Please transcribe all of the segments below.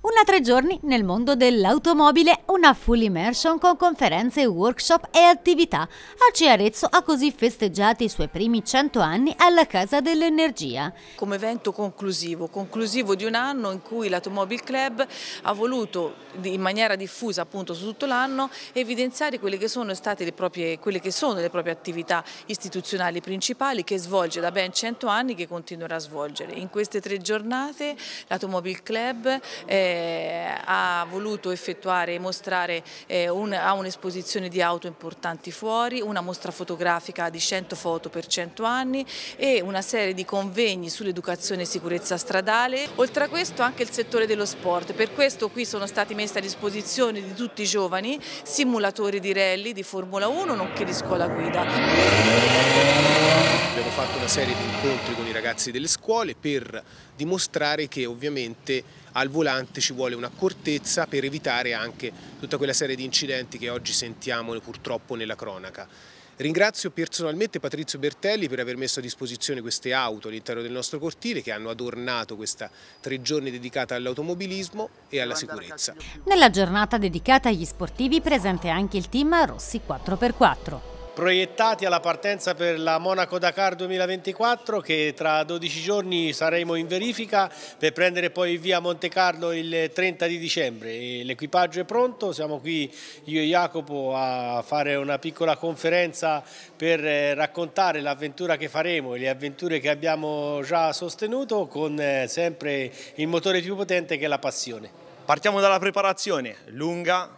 Una tre giorni nel mondo dell'automobile, una full immersion con conferenze, workshop e attività. AC Arezzo ha così festeggiato i suoi primi 100 anni alla Casa dell'Energia. Come evento conclusivo, conclusivo di un anno in cui l'Automobile Club ha voluto in maniera diffusa appunto su tutto l'anno evidenziare quelle che sono state le proprie, sono le proprie attività istituzionali principali che svolge da ben 100 anni e che continuerà a svolgere. In queste tre giornate l'Automobile Club eh, eh, ha voluto effettuare e mostrare eh, un, ha un'esposizione di auto importanti fuori, una mostra fotografica di 100 foto per 100 anni e una serie di convegni sull'educazione e sicurezza stradale. Oltre a questo anche il settore dello sport, per questo qui sono stati messi a disposizione di tutti i giovani simulatori di rally, di Formula 1 nonché di scuola guida. Abbiamo fatto una serie di incontri con i ragazzi delle scuole per dimostrare che ovviamente al volante ci vuole un'accortezza per evitare anche tutta quella serie di incidenti che oggi sentiamo purtroppo nella cronaca. Ringrazio personalmente Patrizio Bertelli per aver messo a disposizione queste auto all'interno del nostro cortile che hanno adornato questa tre giorni dedicata all'automobilismo e alla sicurezza. Nella giornata dedicata agli sportivi presente anche il team Rossi 4x4 proiettati alla partenza per la Monaco Dakar 2024 che tra 12 giorni saremo in verifica per prendere poi via Monte Carlo il 30 di dicembre. L'equipaggio è pronto, siamo qui io e Jacopo a fare una piccola conferenza per eh, raccontare l'avventura che faremo e le avventure che abbiamo già sostenuto con eh, sempre il motore più potente che è la passione. Partiamo dalla preparazione, lunga,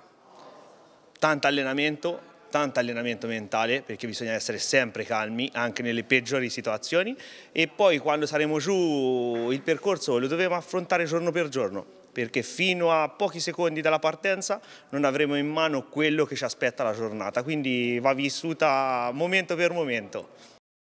tanto allenamento, tanto allenamento mentale perché bisogna essere sempre calmi anche nelle peggiori situazioni e poi quando saremo giù il percorso lo dovremo affrontare giorno per giorno perché fino a pochi secondi dalla partenza non avremo in mano quello che ci aspetta la giornata, quindi va vissuta momento per momento.